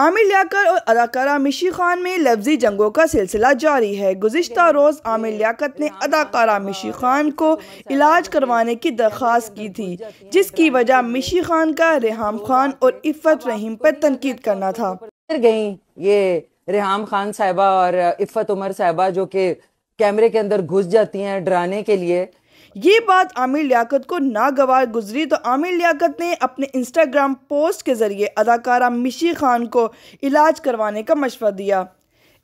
आमिर लियाकत और अदाकारा मिशी खान में लफ्जी जंगों का सिलसिला जारी है गुजशत रोज़ आमिर लियाकत ने अदाकारा मिशी खान को इलाज करवाने की दरख्वास्त की थी जिसकी वजह मिशी खान का रेहम खान और इफ्फत रहीम पर तनकीद करना था गई ये रेहम खान साहबा और इफ्फत उमर साहबा जो के कैमरे के अंदर घुस जाती हैं डराने के लिए ये बात आमिर लियाकत को नागवार गुजरी तो आमिर लियाकत ने अपने इंस्टाग्राम पोस्ट के ज़रिए अदाकारा मिशी खान को इलाज करवाने का मशवरा दिया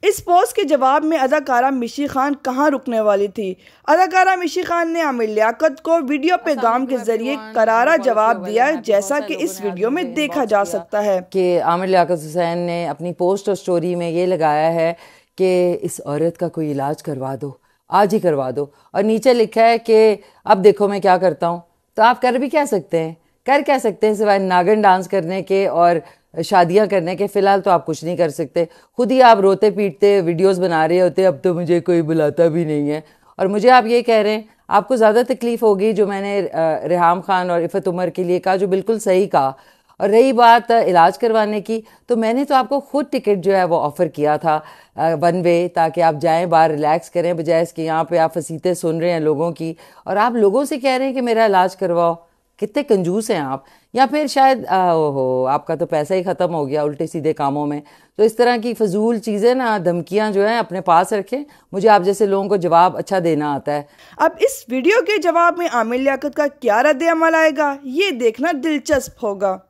इस पोस्ट के जवाब में अदाकारा मिशी खान कहाँ रुकने वाली थी अदाकारा मिशी खान ने आमिर लियाकत को वीडियो पैगाम के जरिए करारा जवाब दिया तो जैसा कि इस वीडियो में देखा जा सकता है कि आमिर लियाकत हुसैन ने अपनी पोस्ट और स्टोरी में ये लगाया है कि इस औरत का कोई इलाज करवा दो आज ही करवा दो और नीचे लिखा है कि अब देखो मैं क्या करता हूँ तो आप कर भी क्या सकते हैं कर क्या सकते हैं सिवाय नागन डांस करने के और शादियां करने के फ़िलहाल तो आप कुछ नहीं कर सकते खुद ही आप रोते पीटते वीडियोस बना रहे होते अब तो मुझे कोई बुलाता भी नहीं है और मुझे आप ये कह रहे हैं आपको ज़्यादा तकलीफ़ होगी जो मैंने रिहाम खान और इफ़त उमर के लिए कहा जो बिल्कुल सही कहा और रही बात इलाज करवाने की तो मैंने तो आपको खुद टिकट जो है वो ऑफ़र किया था वन वे ताकि आप जाएं बाहर रिलैक्स करें बजाय इसके यहाँ पे आप फसीतें सुन रहे हैं लोगों की और आप लोगों से कह रहे हैं कि मेरा इलाज करवाओ कितने कंजूस हैं आप या फिर शायद ओहो आपका तो पैसा ही ख़त्म हो गया उल्टे सीधे कामों में तो इस तरह की फजूल चीज़ें ना धमकियाँ जो हैं अपने पास रखें मुझे आप जैसे लोगों को जवाब अच्छा देना आता है अब इस वीडियो के जवाब में आमिर लियाकत का क्या रद्द अमल आएगा ये देखना दिलचस्प होगा